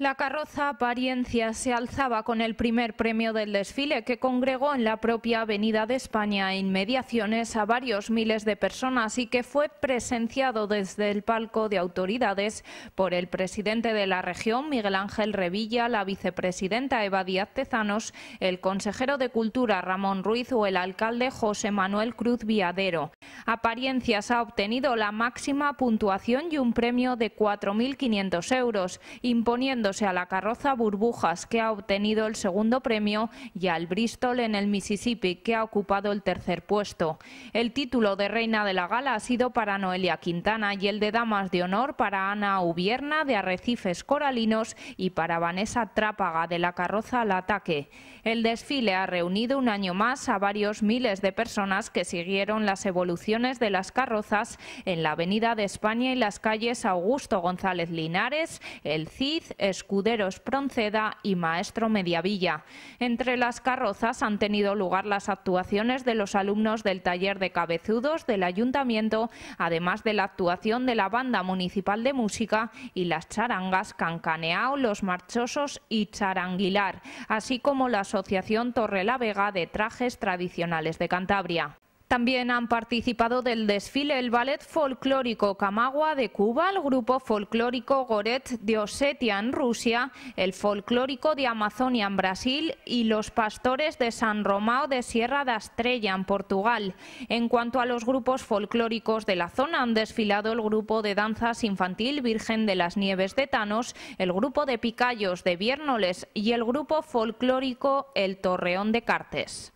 La carroza Apariencia se alzaba con el primer premio del desfile que congregó en la propia Avenida de España e inmediaciones a varios miles de personas y que fue presenciado desde el palco de autoridades por el presidente de la región, Miguel Ángel Revilla, la vicepresidenta Eva Díaz Tezanos, el consejero de Cultura Ramón Ruiz o el alcalde José Manuel Cruz Viadero. Apariencias ha obtenido la máxima puntuación y un premio de 4.500 euros, imponiendo a la carroza Burbujas, que ha obtenido el segundo premio, y al Bristol en el Mississippi, que ha ocupado el tercer puesto. El título de reina de la gala ha sido para Noelia Quintana y el de damas de honor para Ana Ubierna de Arrecifes Coralinos y para Vanessa Trápaga de la carroza al ataque. El desfile ha reunido un año más a varios miles de personas que siguieron las evoluciones de las carrozas en la Avenida de España y las calles Augusto González Linares, el CID, es Escuderos Pronceda y Maestro Mediavilla. Entre las carrozas han tenido lugar las actuaciones de los alumnos del taller de cabezudos del Ayuntamiento, además de la actuación de la Banda Municipal de Música y las charangas Cancaneao, Los Marchosos y Charanguilar, así como la Asociación Torre la Vega de Trajes Tradicionales de Cantabria. También han participado del desfile el ballet folclórico Camagua de Cuba, el grupo folclórico Goret de Osetia en Rusia, el folclórico de Amazonia en Brasil y los pastores de San Romao de Sierra de Estrella en Portugal. En cuanto a los grupos folclóricos de la zona, han desfilado el grupo de danzas infantil Virgen de las Nieves de Tanos, el grupo de Picayos de Viernoles y el grupo folclórico El Torreón de Cartes.